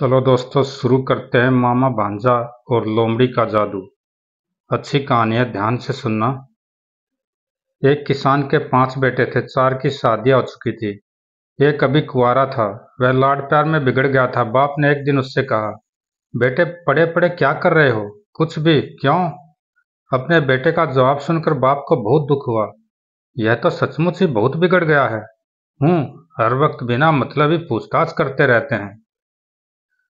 चलो दोस्तों शुरू करते हैं मामा भांजा और लोमड़ी का जादू अच्छी कहानी है ध्यान से सुनना एक किसान के पांच बेटे थे चार की शादियां हो चुकी थी एक अभी कुआरा था वह लाड प्यार में बिगड़ गया था बाप ने एक दिन उससे कहा बेटे पड़े पड़े क्या कर रहे हो कुछ भी क्यों अपने बेटे का जवाब सुनकर बाप को बहुत दुख हुआ यह तो सचमुच ही बहुत बिगड़ गया है हूँ हर वक्त बिना मतलब ही पूछताछ करते रहते हैं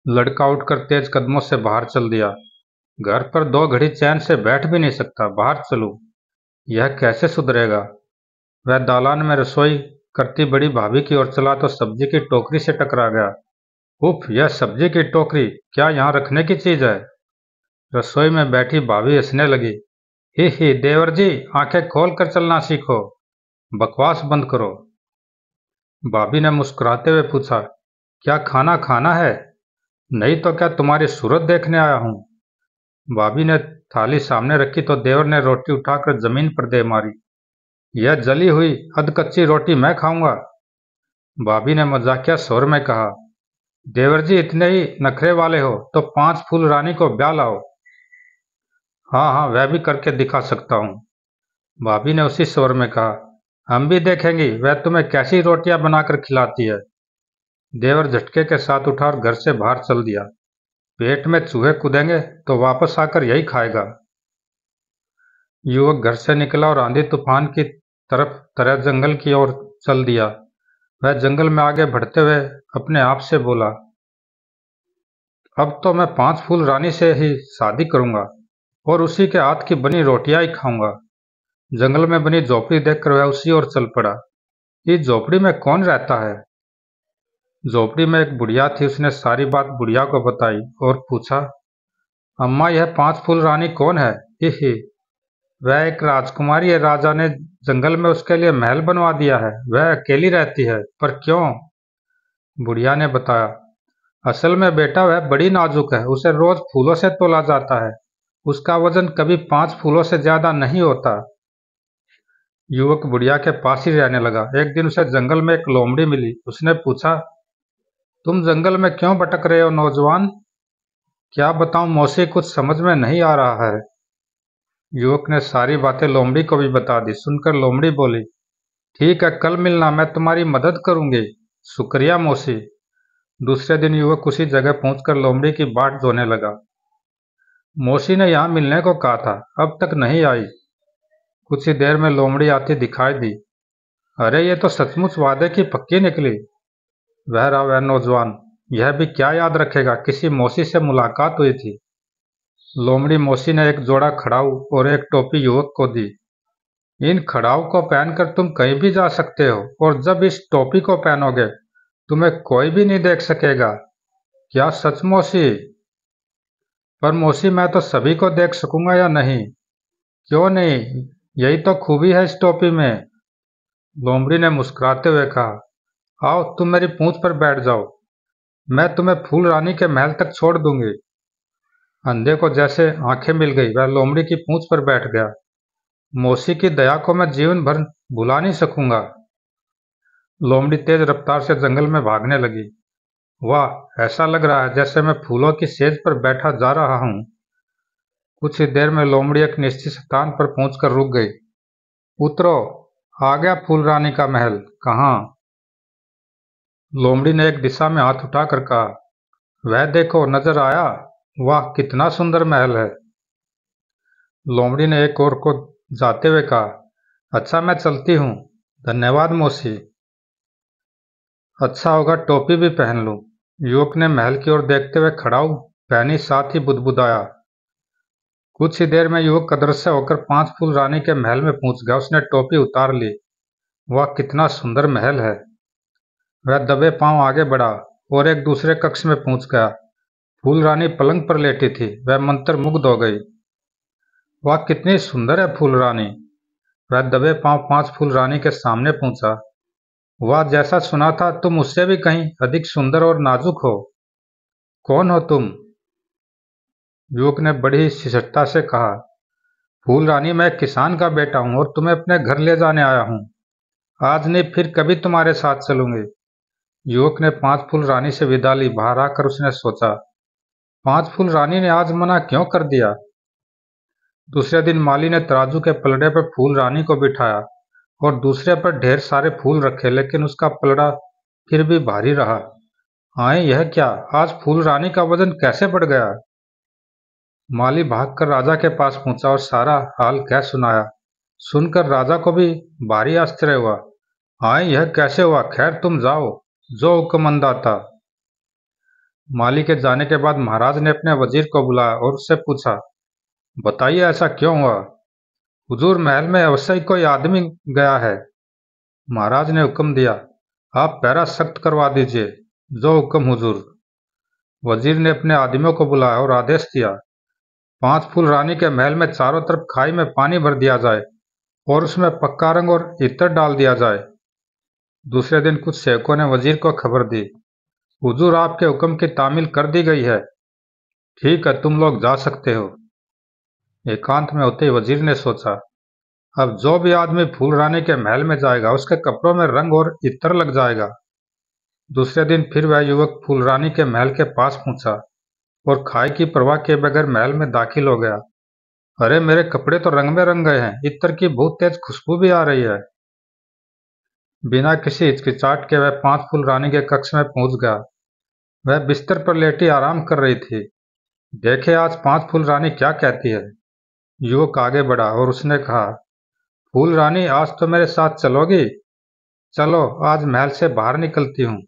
लड़का उठकर तेज कदमों से बाहर चल दिया घर पर दो घड़ी चैन से बैठ भी नहीं सकता बाहर चलू यह कैसे सुधरेगा वह दालान में रसोई करती बड़ी भाभी की ओर चला तो सब्जी की टोकरी से टकरा गया उफ यह सब्जी की टोकरी क्या यहाँ रखने की चीज है रसोई में बैठी भाभी हंसने लगी ही ही देवर जी आंखें खोल कर चलना सीखो बकवास बंद करो भाभी ने मुस्कुराते हुए पूछा क्या खाना खाना है नहीं तो क्या तुम्हारी सूरत देखने आया हूं भाभी ने थाली सामने रखी तो देवर ने रोटी उठाकर जमीन पर दे मारी यह जली हुई अध कच्ची रोटी मैं खाऊंगा भाभी ने मजाकिया स्वर में कहा देवर जी इतने ही नखरे वाले हो तो पांच फूल रानी को ब्याह लाओ हाँ हाँ वह भी करके दिखा सकता हूं भाभी ने उसी शोर में कहा हम भी देखेंगी वह तुम्हें कैसी रोटियां बनाकर खिलाती है देवर झटके के साथ उठा और घर से बाहर चल दिया पेट में चूहे कूदेंगे तो वापस आकर यही खाएगा युवक घर से निकला और आंधी तूफान की तरफ तरह जंगल की ओर चल दिया वह जंगल में आगे बढ़ते हुए अपने आप से बोला अब तो मैं पांच फूल रानी से ही शादी करूंगा और उसी के हाथ की बनी रोटियां ही खाऊंगा जंगल में बनी झोपड़ी देखकर वह उसी ओर चल पड़ा इस झोपड़ी में कौन रहता है झोपड़ी में एक बुढ़िया थी उसने सारी बात बुढ़िया को बताई और पूछा अम्मा यह पांच फूल रानी कौन है वह एक राजकुमारी है राजा ने जंगल में उसके लिए महल बनवा दिया है वह अकेली रहती है पर क्यों बुढ़िया ने बताया असल में बेटा वह बड़ी नाजुक है उसे रोज फूलों से तोला जाता है उसका वजन कभी पांच फूलों से ज्यादा नहीं होता युवक बुढ़िया के पास ही रहने लगा एक दिन उसे जंगल में एक लोमड़ी मिली उसने पूछा तुम जंगल में क्यों भटक रहे हो नौजवान क्या बताऊं मौसी कुछ समझ में नहीं आ रहा है युवक ने सारी बातें लोमड़ी को भी बता दी सुनकर लोमड़ी बोली ठीक है कल मिलना मैं तुम्हारी मदद करूंगी शुक्रिया मौसी दूसरे दिन युवक उसी जगह पहुंचकर लोमड़ी की बाट धोने लगा मौसी ने यहां मिलने को कहा था अब तक नहीं आई कुछ ही देर में लोमड़ी आती दिखाई दी अरे ये तो सचमुच वादे की पक्की निकली रहा वह नौजवान यह भी क्या याद रखेगा किसी मौसी से मुलाकात हुई थी लोमड़ी मौसी ने एक जोड़ा खड़ाऊ और एक टोपी युवक को दी इन खड़ाऊ को पहनकर तुम कहीं भी जा सकते हो और जब इस टोपी को पहनोगे तुम्हें कोई भी नहीं देख सकेगा क्या सच मौसी पर मौसी मैं तो सभी को देख सकूंगा या नहीं क्यों नहीं यही तो खूबी है इस टोपी में लोमड़ी ने मुस्कुराते हुए कहा आओ तुम मेरी पूंछ पर बैठ जाओ मैं तुम्हें फूल रानी के महल तक छोड़ दूंगी अंधे को जैसे आंखें मिल गई वह लोमड़ी की पूंछ पर बैठ गया मौसी की दया को मैं जीवन भर भुला नहीं सकूंगा लोमड़ी तेज रफ्तार से जंगल में भागने लगी वाह ऐसा लग रहा है जैसे मैं फूलों की सेज पर बैठा जा रहा हूं कुछ ही देर में लोमड़ी एक निश्चित स्थान पर पहुंचकर रुक गई उतरो आ गया फूल रानी का महल कहाँ लोमड़ी ने एक दिशा में हाथ उठाकर कहा वह देखो नजर आया वाह कितना सुंदर महल है लोमड़ी ने एक और को जाते हुए कहा अच्छा मैं चलती हूं धन्यवाद मौसी अच्छा होगा टोपी भी पहन लू युवक ने महल की ओर देखते हुए खड़ाऊ पहनी साथ ही बुदबुदाया कुछ ही देर में युवक कदर से होकर पांच फूल रानी के महल में पहुंच गया उसने टोपी उतार ली वह कितना सुंदर महल है वह दबे पांव आगे बढ़ा और एक दूसरे कक्ष में पहुंच गया फूल रानी पलंग पर लेटी थी वह मंत्र मुग्ध हो गई वह कितनी सुंदर है फूल रानी वह दबे पांव पांच फूल रानी के सामने पहुंचा वह जैसा सुना था तुम उससे भी कहीं अधिक सुंदर और नाजुक हो कौन हो तुम युवक ने बड़ी शिशटता से कहा फूल रानी मैं किसान का बेटा हूं और तुम्हें अपने घर ले जाने आया हूं आज नहीं फिर कभी तुम्हारे साथ चलूंगी युवक ने पांच फूल रानी से विदा ली बाहर आकर उसने सोचा पांच फूल रानी ने आज मना क्यों कर दिया दूसरे दिन माली ने तराजू के पलड़े पर फूल रानी को बिठाया और दूसरे पर ढेर सारे फूल रखे लेकिन उसका पलड़ा फिर भी भारी रहा आए यह क्या आज फूल रानी का वजन कैसे बढ़ गया माली भागकर राजा के पास पहुंचा और सारा हाल कह सुनाया सुनकर राजा को भी भारी आश्चर्य हुआ आए यह कैसे हुआ खैर तुम जाओ जो हुक्मंदा था माली के जाने के बाद महाराज ने अपने वजीर को बुलाया और उससे पूछा बताइए ऐसा क्यों हुआ हुजूर महल में अवश्य कोई आदमी गया है महाराज ने हुक्म दिया आप पैरा सख्त करवा दीजिए जो हुक्म हुजूर वजीर ने अपने आदमियों को बुलाया और आदेश दिया पांच फूल रानी के महल में चारों तरफ खाई में पानी भर दिया जाए और उसमें पक्का रंग और इतर डाल दिया जाए दूसरे दिन कुछ सेवकों ने वजीर को खबर दी हुजूर आपके हुक्म की तामील कर दी गई है ठीक है तुम लोग जा सकते हो एकांत में होते ही वजीर ने सोचा अब जो भी आदमी फूल रानी के महल में जाएगा उसके कपड़ों में रंग और इत्र लग जाएगा दूसरे दिन फिर वह युवक फूल रानी के महल के पास पहुंचा और खाए की परवाह के बगैर महल में दाखिल हो गया अरे मेरे कपड़े तो रंग में रंग गए हैं इत्र की बहुत तेज खुशबू भी आ रही है बिना किसी हिचकिचाट के वह पांच फूल रानी के कक्ष में पहुंच गया वह बिस्तर पर लेटी आराम कर रही थी देखे आज पांच फूल रानी क्या कहती है युवक आगे बढ़ा और उसने कहा फूल रानी आज तो मेरे साथ चलोगी चलो आज महल से बाहर निकलती हूँ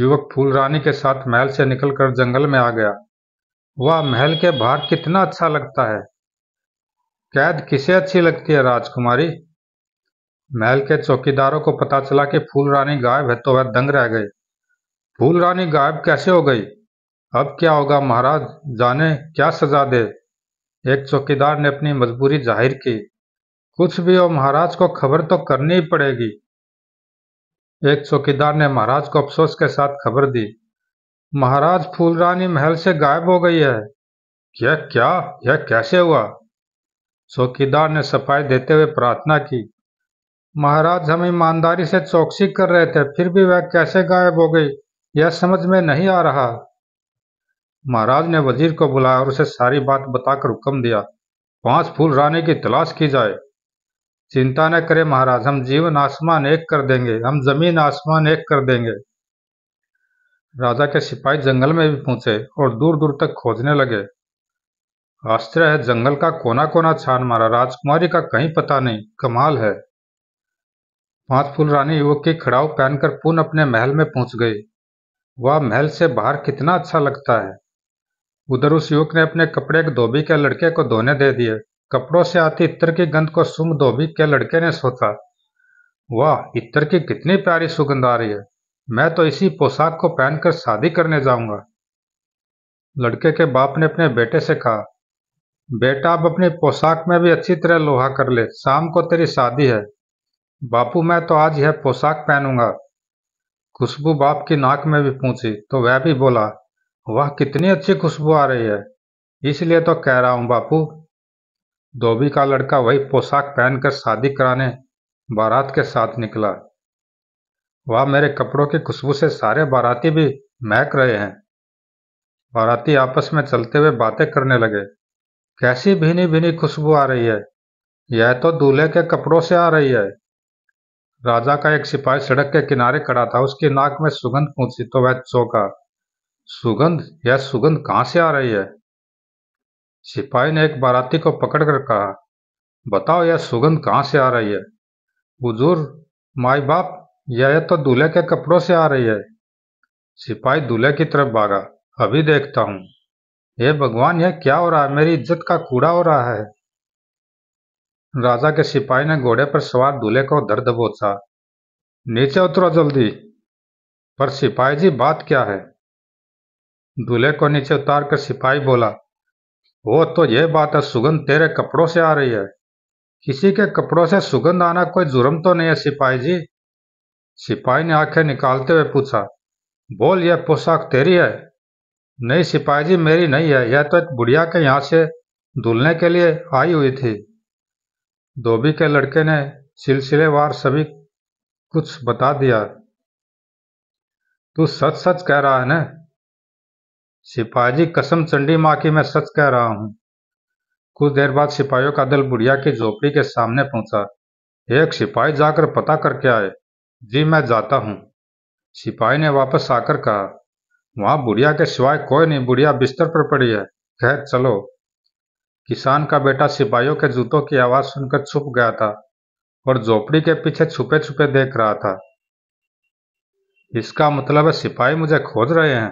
युवक फूल रानी के साथ महल से निकलकर जंगल में आ गया वह महल के बाहर कितना अच्छा लगता है कैद किसे अच्छी लगती है राजकुमारी महल के चौकीदारों को पता चला कि फूल रानी गायब है तो वह दंग रह गए फूल रानी गायब कैसे हो गई अब क्या होगा महाराज जाने क्या सजा दे एक चौकीदार ने अपनी मजबूरी जाहिर की कुछ भी हो महाराज को खबर तो करनी ही पड़ेगी एक चौकीदार ने महाराज को अफसोस के साथ खबर दी महाराज फूल रानी महल से गायब हो गई है यह क्या यह कैसे हुआ चौकीदार ने सफाई देते हुए प्रार्थना की महाराज हम ईमानदारी से चौकसी कर रहे थे फिर भी वह कैसे गायब हो गई यह समझ में नहीं आ रहा महाराज ने वजीर को बुलाया और उसे सारी बात बताकर हुक्म दिया पांच फूल रानी की तलाश की जाए चिंता न करे महाराज हम जीवन आसमान एक कर देंगे हम जमीन आसमान एक कर देंगे राजा के सिपाही जंगल में भी पहुंचे और दूर दूर तक खोजने लगे आश्चर्य है जंगल का कोना कोना छान मारा राजकुमारी का कहीं पता नहीं कमाल है पांच फूल रानी युवक की खड़ाऊ पहनकर पुनः अपने महल में पहुंच गई वह महल से बाहर कितना अच्छा लगता है उधर उस युवक ने अपने कपड़े एक धोबी के लड़के को धोने दे दिए कपड़ों से आती इत्र की गंध को सुम धोबी के लड़के ने सोचा वाह इत्र की कितनी प्यारी सुगंध आ रही है मैं तो इसी पोशाक को पहनकर शादी करने जाऊंगा लड़के के बाप ने अपने बेटे से कहा बेटा अब अपनी पोशाक में भी अच्छी तरह लोहा कर ले शाम को तेरी शादी है बापू मैं तो आज यह पोशाक पहनूंगा खुशबू बाप की नाक में भी पूछी तो वह भी बोला वह कितनी अच्छी खुशबू आ रही है इसलिए तो कह रहा हूं बापू धोबी का लड़का वही पोशाक पहनकर शादी कराने बारात के साथ निकला वह मेरे कपड़ों की खुशबू से सारे बाराती भी महक रहे हैं बाराती आपस में चलते हुए बातें करने लगे कैसी भीनी भीनी खुशबू आ रही है यह तो दूल्हे के कपड़ों से आ रही है राजा का एक सिपाही सड़क के किनारे खड़ा था उसकी नाक में सुगंध पहुंची तो वह चौका सुगंध यह सुगंध कहां से आ रही है सिपाही ने एक बाराती को पकड़कर कहा बताओ यह सुगंध कहां से आ रही है बुजुर्ग माई बाप यह तो दूल्हे के कपड़ों से आ रही है सिपाही दूल्हे की तरफ भागा अभी देखता हूं हे भगवान यह क्या हो रहा है मेरी इज्जत का कूड़ा हो रहा है राजा के सिपाही ने घोड़े पर सवार दूल्हे को दर दबोचा नीचे उतरो जल्दी पर सिपाही जी बात क्या है दूल्हे को नीचे उतार कर सिपाही बोला वो तो यह बात है सुगंध तेरे कपड़ों से आ रही है किसी के कपड़ों से सुगंध आना कोई जुर्म तो नहीं है सिपाही जी सिपाही ने आंखें निकालते हुए पूछा बोल यह पोशाक तेरी है नहीं सिपाही जी मेरी नहीं है यह तो एक बुढ़िया के यहाँ से धुलने के लिए आई हुई थी धोबी के लड़के ने सिलसिलेवार सभी कुछ बता दिया तू सच सच कह रहा है न सिपाही कसम चंडी माँ की मैं सच कह रहा हूं कुछ देर बाद सिपाहियों का दल बुढ़िया की झोपड़ी के सामने पहुंचा एक सिपाही जाकर पता करके आए जी मैं जाता हूं सिपाही ने वापस आकर कहा वहां बुढ़िया के सिवाय कोई नहीं बुढ़िया बिस्तर पर पड़ी है खैर चलो किसान का बेटा सिपाहियों के जूतों की आवाज सुनकर छुप गया था और झोपड़ी के पीछे छुपे छुपे देख रहा था इसका मतलब है सिपाही मुझे खोज रहे हैं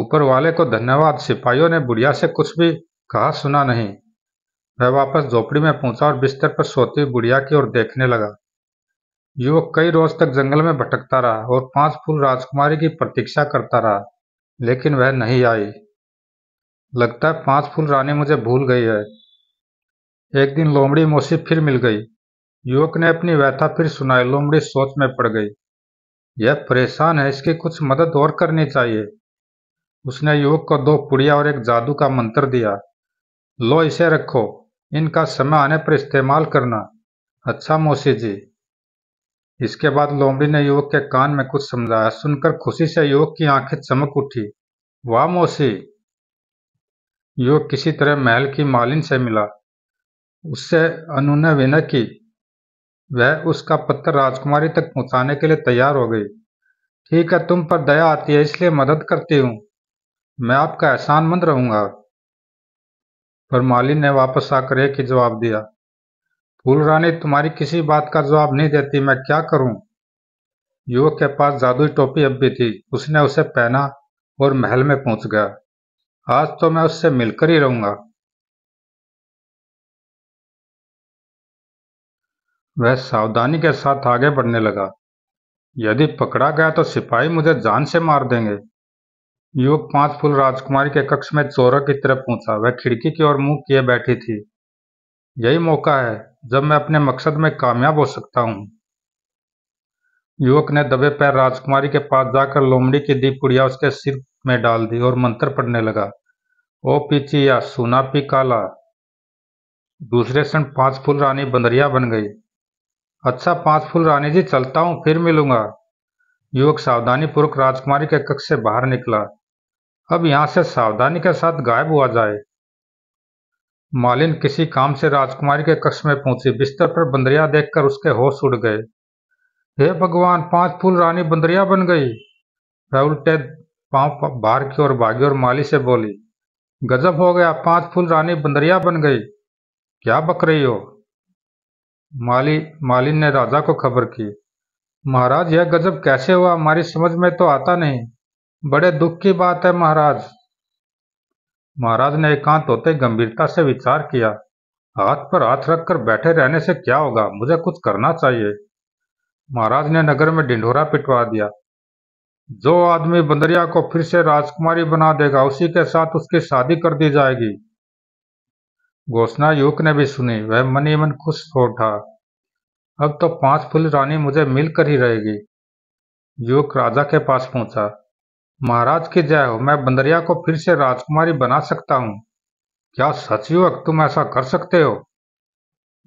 ऊपर वाले को धन्यवाद सिपाहियों ने बुढ़िया से कुछ भी कहा सुना नहीं वह वापस झोपड़ी में पहुंचा और बिस्तर पर सोती हुई बुढ़िया की ओर देखने लगा युवक कई रोज तक जंगल में भटकता रहा और पांच फूल राजकुमारी की प्रतीक्षा करता रहा लेकिन वह नहीं आई लगता है पांच फूल रानी मुझे भूल गई है एक दिन लोमड़ी मौसी फिर मिल गई युवक ने अपनी व्यथा फिर सुनाई लोमड़ी सोच में पड़ गई यह परेशान है इसकी कुछ मदद और करनी चाहिए उसने युवक को दो पुड़िया और एक जादू का मंत्र दिया लो इसे रखो इनका समय आने पर इस्तेमाल करना अच्छा मौसी जी इसके बाद लोमड़ी ने युवक के कान में कुछ समझाया सुनकर खुशी से युवक की आंखें चमक उठी वाह मौसी युवक किसी तरह महल की मालिन से मिला उससे अनु ने विनय की वह उसका पत्र राजकुमारी तक पहुंचाने के लिए तैयार हो गई ठीक है तुम पर दया आती है इसलिए मदद करती हूं मैं आपका एहसान मंद रहूंगा पर मालिन ने वापस आकर एक ही जवाब दिया फूल रानी तुम्हारी किसी बात का जवाब नहीं देती मैं क्या करूं युवक के पास जादुई टोपी अब भी थी उसने उसे पहना और महल में पहुंच गया आज तो मैं उससे मिलकर ही रहूंगा वह सावधानी के साथ आगे बढ़ने लगा यदि पकड़ा गया तो सिपाही मुझे जान से मार देंगे युवक पांच फूल राजकुमारी के कक्ष में चोरों की तरफ पहुंचा वह खिड़की की ओर मुंह किए बैठी थी यही मौका है जब मैं अपने मकसद में कामयाब हो सकता हूं युवक ने दबे पैर राजकुमारी के पास जाकर लोमड़ी की दीप उड़िया उसके सिर में डाल दी और मंत्र पढ़ने लगा ओ ओपीची या पी काला दूसरे क्षण पांच फूल रानी बंदरिया बन गई अच्छा पांच फूल रानी जी चलता हूं फिर मिलूंगा युवक सावधानी पूर्वक राजकुमारी के कक्ष से बाहर निकला अब यहां से सावधानी के साथ गायब हुआ जाए मालिन किसी काम से राजकुमारी के कक्ष में पहुंची बिस्तर पर बंदरिया देखकर उसके होश उड़ गए हे भगवान पांच फूल रानी बंदरिया बन गई राहुल टेद पांव बाहर की ओर भागी और माली से बोली गजब हो गया पांच फूल रानी बंदरिया बन गई क्या बक रही हो माली मालिन ने राजा को खबर की महाराज यह गजब कैसे हुआ हमारी समझ में तो आता नहीं बड़े दुख की बात है महाराज महाराज ने एकांत होते गंभीरता से विचार किया हाथ पर हाथ रखकर बैठे रहने से क्या होगा मुझे कुछ करना चाहिए महाराज ने नगर में ढिंढोरा पिटवा दिया जो आदमी बंदरिया को फिर से राजकुमारी बना देगा उसी के साथ उसकी शादी कर दी जाएगी घोषणा युवक ने भी सुनी वह मनी मन खुश हो उठा अब तो पांच फुल रानी मुझे मिलकर ही रहेगी युवक राजा के पास पहुंचा महाराज की जय हो मैं बंदरिया को फिर से राजकुमारी बना सकता हूं क्या सच युवक तुम ऐसा कर सकते हो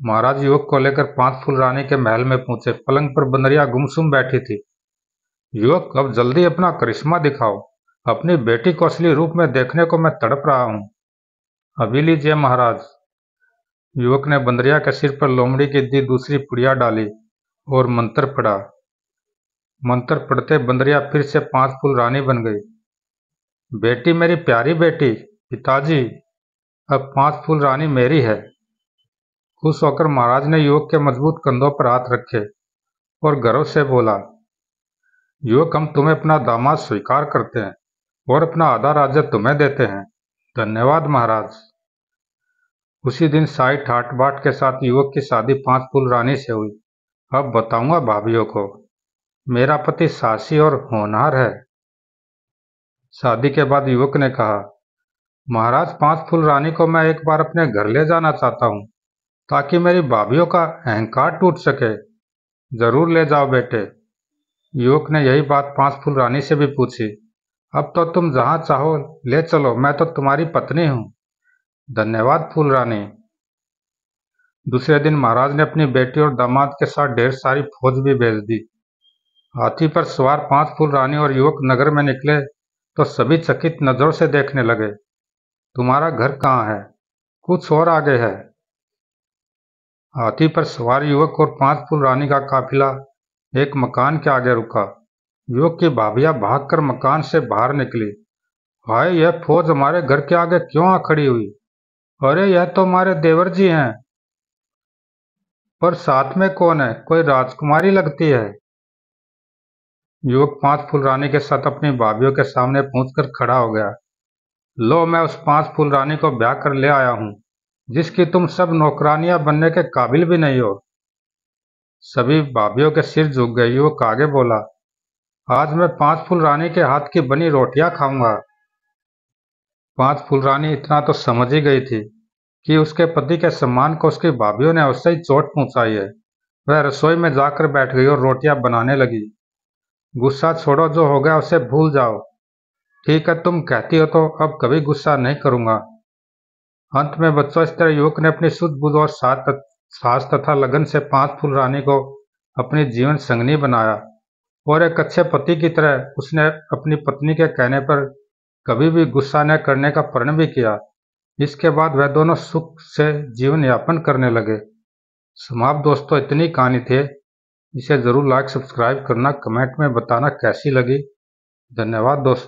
महाराज युवक को लेकर पांच फुल रानी के महल में पहुंचे पलंग पर बंदरिया गुमसुम बैठी थी युवक अब जल्दी अपना करिश्मा दिखाओ अपनी बेटी को असली रूप में देखने को मैं तड़प रहा हूं अभी लीजिए महाराज युवक ने बंदरिया के सिर पर लोमड़ी की दी दूसरी पुड़िया डाली और मंत्र पड़ा मंत्र पढ़ते बंदरिया फिर से पांच फूल रानी बन गई बेटी मेरी प्यारी बेटी पिताजी अब पांच फूल रानी मेरी है खुश होकर महाराज ने युवक के मजबूत कंधों पर हाथ रखे और गर्व से बोला युवक हम तुम्हें अपना दामाद स्वीकार करते हैं और अपना आधा राज्य तुम्हें देते हैं धन्यवाद महाराज उसी दिन साई ठाट बाट के साथ युवक की शादी पांच पुल रानी से हुई अब बताऊंगा भाभीियों को मेरा पति सासी और होनहार है शादी के बाद युवक ने कहा महाराज पांच फूल रानी को मैं एक बार अपने घर ले जाना चाहता हूं ताकि मेरी भाभीियों का अहंकार टूट सके जरूर ले जाओ बेटे युवक ने यही बात पांच फूल रानी से भी पूछी अब तो तुम जहां चाहो ले चलो मैं तो तुम्हारी पत्नी हूं धन्यवाद फूल रानी दूसरे दिन महाराज ने अपनी बेटी और दामाद के साथ ढेर सारी फौज भी भेज दी हाथी पर सवार पांच फूल रानी और युवक नगर में निकले तो सभी चकित नजरों से देखने लगे तुम्हारा घर कहाँ है कुछ और आगे है हाथी पर सवार युवक और पांच फूल रानी का काफिला एक मकान के आगे रुका युवक की भाभिया भागकर मकान से बाहर निकली हाय यह फौज हमारे घर के आगे क्यों आ खड़ी हुई अरे यह तो हमारे देवर जी हैं पर साथ में कौन है कोई राजकुमारी लगती है युवक पांच फूल रानी के साथ अपनी भाभियों के सामने पहुंचकर खड़ा हो गया लो मैं उस पांच फूल रानी को ब्याह कर ले आया हूं जिसकी तुम सब नौकरानियां बनने के काबिल भी नहीं हो सभी भाभीियों के सिर झुक गए युवक आगे बोला आज मैं पांच फूल रानी के हाथ की बनी रोटियां खाऊंगा पांच फूल रानी इतना तो समझ ही गई थी कि उसके पति के सम्मान को उसकी भाभीियों ने अवश्य ही चोट पहुंचाई है वह रसोई में जाकर बैठ गई और रोटियां बनाने लगी गुस्सा छोड़ो जो हो गया उसे भूल जाओ ठीक है तुम कहती हो तो अब कभी गुस्सा नहीं करूंगा अंत में बच्चों इस तरह युवक ने अपनी शुद्ध बुध और साथ सास तथा लगन से पांच फूल रानी को अपनी जीवन संगनी बनाया और एक अच्छे पति की तरह उसने अपनी पत्नी के कहने पर कभी भी गुस्सा न करने का प्रण भी किया इसके बाद वह दोनों सुख से जीवन यापन करने लगे समाप्त दोस्तों इतनी कहानी थे इसे ज़रूर लाइक सब्सक्राइब करना कमेंट में बताना कैसी लगी धन्यवाद दोस्तों